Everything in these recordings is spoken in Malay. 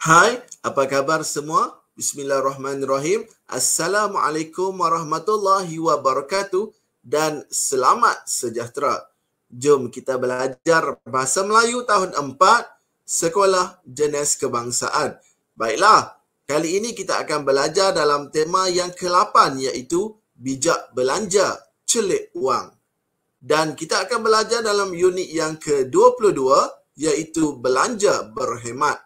Hai, apa khabar semua? Bismillahirrahmanirrahim. Assalamualaikum warahmatullahi wabarakatuh dan selamat sejahtera. Jom kita belajar Bahasa Melayu tahun 4 Sekolah Jenis Kebangsaan. Baiklah, kali ini kita akan belajar dalam tema yang ke-8 iaitu Bijak Belanja, Celik uang Dan kita akan belajar dalam unit yang ke-22 iaitu Belanja Berhemat.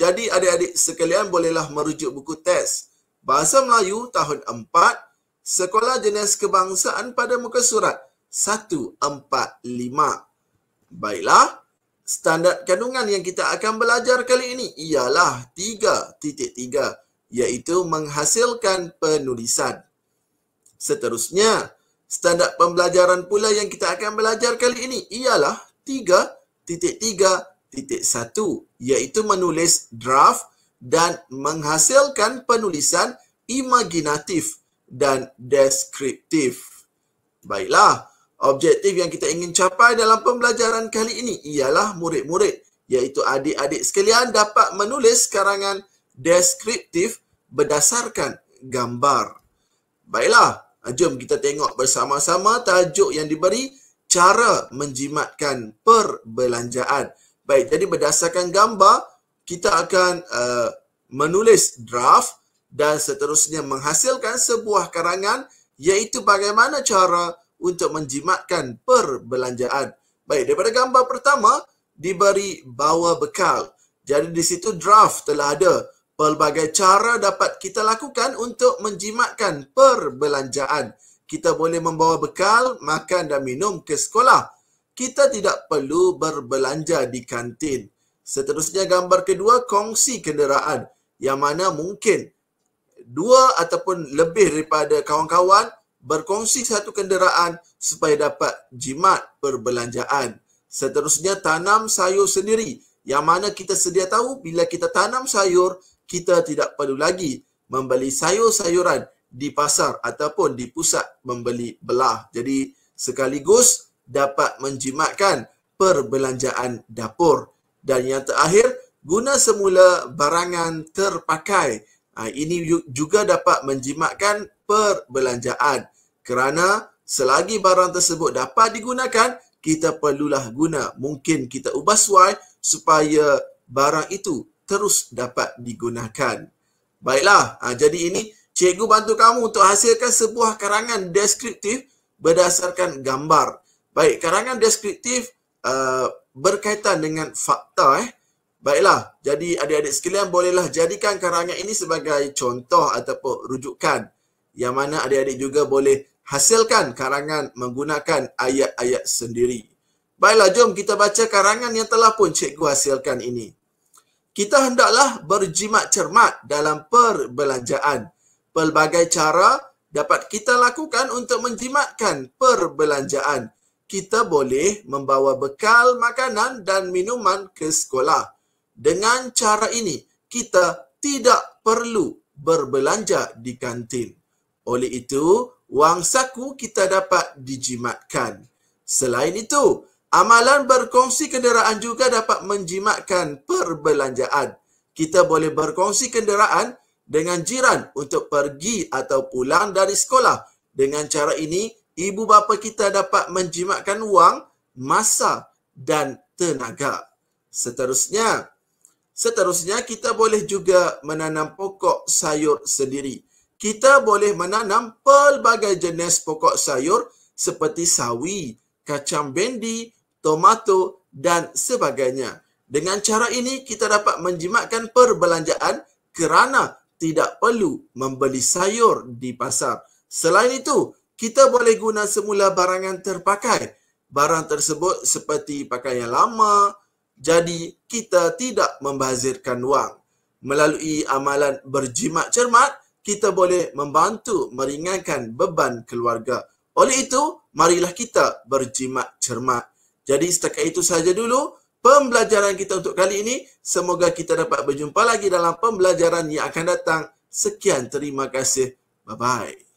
Jadi adik-adik sekalian bolehlah merujuk buku teks Bahasa Melayu tahun 4 Sekolah Jenis Kebangsaan pada muka surat 145. Baiklah, standar kandungan yang kita akan belajar kali ini ialah 3.3 iaitu menghasilkan penulisan. Seterusnya, standar pembelajaran pula yang kita akan belajar kali ini ialah 3.3 titik satu iaitu menulis draft dan menghasilkan penulisan imaginatif dan deskriptif. Baiklah, objektif yang kita ingin capai dalam pembelajaran kali ini ialah murid-murid iaitu adik-adik sekalian dapat menulis karangan deskriptif berdasarkan gambar. Baiklah, jom kita tengok bersama-sama tajuk yang diberi cara menjimatkan perbelanjaan. Baik, jadi berdasarkan gambar, kita akan uh, menulis draft dan seterusnya menghasilkan sebuah karangan iaitu bagaimana cara untuk menjimatkan perbelanjaan. Baik, daripada gambar pertama, diberi bawa bekal. Jadi di situ draft telah ada pelbagai cara dapat kita lakukan untuk menjimatkan perbelanjaan. Kita boleh membawa bekal, makan dan minum ke sekolah kita tidak perlu berbelanja di kantin. Seterusnya gambar kedua, kongsi kenderaan yang mana mungkin dua ataupun lebih daripada kawan-kawan berkongsi satu kenderaan supaya dapat jimat perbelanjaan. Seterusnya tanam sayur sendiri yang mana kita sedia tahu bila kita tanam sayur kita tidak perlu lagi membeli sayur-sayuran di pasar ataupun di pusat membeli belah. Jadi sekaligus dapat menjimatkan perbelanjaan dapur. Dan yang terakhir, guna semula barangan terpakai. Ha, ini juga dapat menjimatkan perbelanjaan kerana selagi barang tersebut dapat digunakan, kita perlulah guna. Mungkin kita ubah suai supaya barang itu terus dapat digunakan. Baiklah, ha, jadi ini cikgu bantu kamu untuk hasilkan sebuah karangan deskriptif berdasarkan gambar. Baik, karangan deskriptif uh, berkaitan dengan fakta eh. Baiklah, jadi adik-adik sekalian bolehlah jadikan karangan ini sebagai contoh ataupun rujukan yang mana adik-adik juga boleh hasilkan karangan menggunakan ayat-ayat sendiri. Baiklah, jom kita baca karangan yang telah pun cikgu hasilkan ini. Kita hendaklah berjimat cermat dalam perbelanjaan. Pelbagai cara dapat kita lakukan untuk menjimatkan perbelanjaan kita boleh membawa bekal makanan dan minuman ke sekolah. Dengan cara ini, kita tidak perlu berbelanja di kantin. Oleh itu, wang saku kita dapat dijimatkan. Selain itu, amalan berkongsi kenderaan juga dapat menjimatkan perbelanjaan. Kita boleh berkongsi kenderaan dengan jiran untuk pergi atau pulang dari sekolah. Dengan cara ini, ibu bapa kita dapat menjimatkan wang, masa dan tenaga. Seterusnya, seterusnya kita boleh juga menanam pokok sayur sendiri. Kita boleh menanam pelbagai jenis pokok sayur seperti sawi, kacang bendi, tomato dan sebagainya. Dengan cara ini kita dapat menjimatkan perbelanjaan kerana tidak perlu membeli sayur di pasar. Selain itu, kita boleh guna semula barang yang terpakai. Barang tersebut seperti pakaian lama, jadi kita tidak membazirkan wang. Melalui amalan berjimat cermat, kita boleh membantu meringankan beban keluarga. Oleh itu, marilah kita berjimat cermat. Jadi setakat itu saja dulu pembelajaran kita untuk kali ini. Semoga kita dapat berjumpa lagi dalam pembelajaran yang akan datang. Sekian, terima kasih. Bye-bye.